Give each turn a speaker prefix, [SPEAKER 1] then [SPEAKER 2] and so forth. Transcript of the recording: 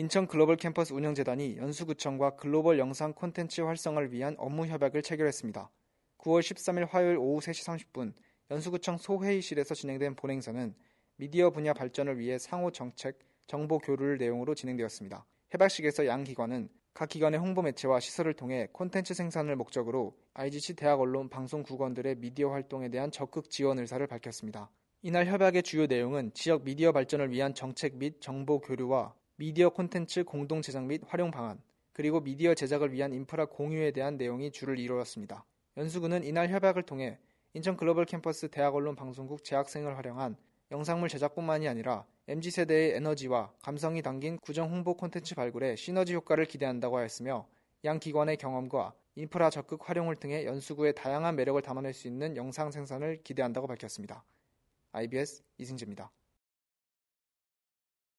[SPEAKER 1] 인천 글로벌 캠퍼스 운영재단이 연수구청과 글로벌 영상 콘텐츠 활성을 위한 업무 협약을 체결했습니다. 9월 13일 화요일 오후 3시 30분 연수구청 소회의실에서 진행된 본행사는 미디어 분야 발전을 위해 상호 정책, 정보 교류를 내용으로 진행되었습니다. 해약식에서양 기관은 각 기관의 홍보 매체와 시설을 통해 콘텐츠 생산을 목적으로 IGC 대학 언론 방송 국원들의 미디어 활동에 대한 적극 지원 의사를 밝혔습니다. 이날 협약의 주요 내용은 지역 미디어 발전을 위한 정책 및 정보 교류와 미디어 콘텐츠 공동 제작 및 활용 방안, 그리고 미디어 제작을 위한 인프라 공유에 대한 내용이 주를 이루었습니다. 연수군은 이날 협약을 통해 인천 글로벌 캠퍼스 대학 언론 방송국 재학생을 활용한 영상물 제작뿐만이 아니라 m g 세대의 에너지와 감성이 담긴 구정 홍보 콘텐츠 발굴에 시너지 효과를 기대한다고 하였으며 양 기관의 경험과 인프라 적극 활용을 통해 연수구의 다양한 매력을 담아낼 수 있는 영상 생산을 기대한다고 밝혔습니다. IBS 이승재입니다.